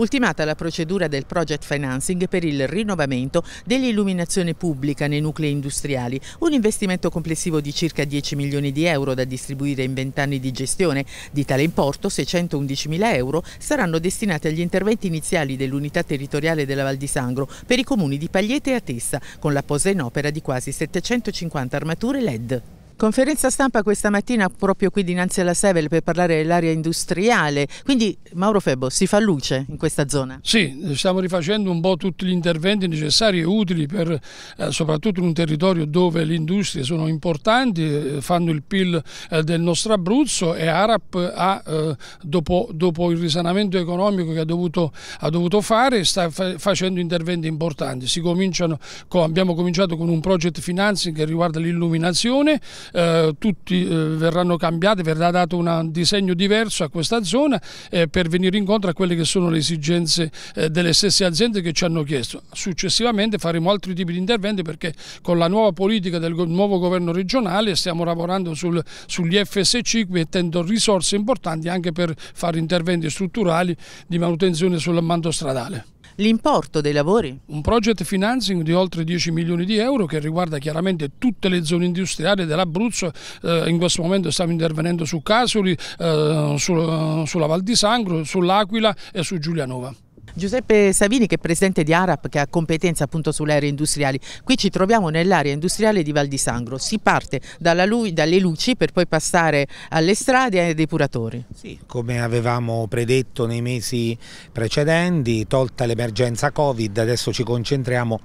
Ultimata la procedura del project financing per il rinnovamento dell'illuminazione pubblica nei nuclei industriali, un investimento complessivo di circa 10 milioni di euro da distribuire in 20 anni di gestione. Di tale importo 611 mila euro saranno destinati agli interventi iniziali dell'unità territoriale della Val di Sangro per i comuni di Pagliete e Atessa, con la posa in opera di quasi 750 armature LED. Conferenza stampa questa mattina proprio qui dinanzi alla Sevel per parlare dell'area industriale, quindi Mauro Febo, si fa luce in questa zona? Sì, stiamo rifacendo un po' tutti gli interventi necessari e utili per, eh, soprattutto in un territorio dove le industrie sono importanti, eh, fanno il PIL eh, del nostro Abruzzo e ARAP ha, eh, dopo, dopo, il risanamento economico che ha dovuto, ha dovuto fare sta fa facendo interventi importanti. Con, abbiamo cominciato con un project financing che riguarda l'illuminazione, eh, tutti eh, verranno cambiati, verrà dato un disegno diverso a questa zona eh, per venire incontro a quelle che sono le esigenze eh, delle stesse aziende che ci hanno chiesto. Successivamente faremo altri tipi di interventi perché con la nuova politica del nuovo governo regionale stiamo lavorando sul, sugli FSC mettendo risorse importanti anche per fare interventi strutturali di manutenzione sul manto stradale. L'importo dei lavori? Un project financing di oltre 10 milioni di euro che riguarda chiaramente tutte le zone industriali dell'Abruzzo, eh, in questo momento stiamo intervenendo su Casoli, eh, su, eh, sulla Val di Sangro, sull'Aquila e su Giulianova. Giuseppe Savini che è presidente di ARAP che ha competenza appunto sulle aree industriali. Qui ci troviamo nell'area industriale di Val di Sangro, si parte lui, dalle luci per poi passare alle strade e ai depuratori. Sì, come avevamo predetto nei mesi precedenti, tolta l'emergenza Covid, adesso ci concentriamo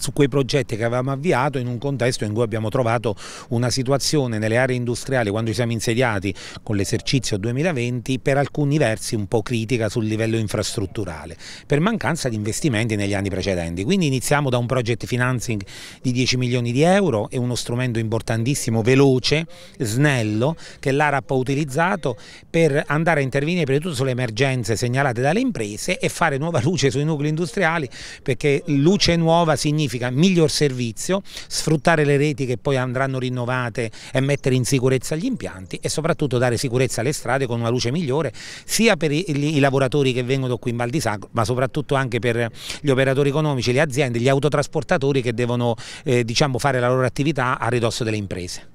su quei progetti che avevamo avviato in un contesto in cui abbiamo trovato una situazione nelle aree industriali quando ci siamo insediati con l'esercizio 2020 per alcuni versi un po' critica sul livello infrastrutturale per mancanza di investimenti negli anni precedenti. Quindi iniziamo da un project financing di 10 milioni di euro, è uno strumento importantissimo, veloce, snello che l'ARAP ha utilizzato per andare a intervenire tutto sulle emergenze segnalate dalle imprese e fare nuova luce sui nuclei industriali perché luce nuova significa significa miglior servizio, sfruttare le reti che poi andranno rinnovate e mettere in sicurezza gli impianti e soprattutto dare sicurezza alle strade con una luce migliore sia per i, i lavoratori che vengono qui in Val di Sacro ma soprattutto anche per gli operatori economici, le aziende, gli autotrasportatori che devono eh, diciamo, fare la loro attività a ridosso delle imprese.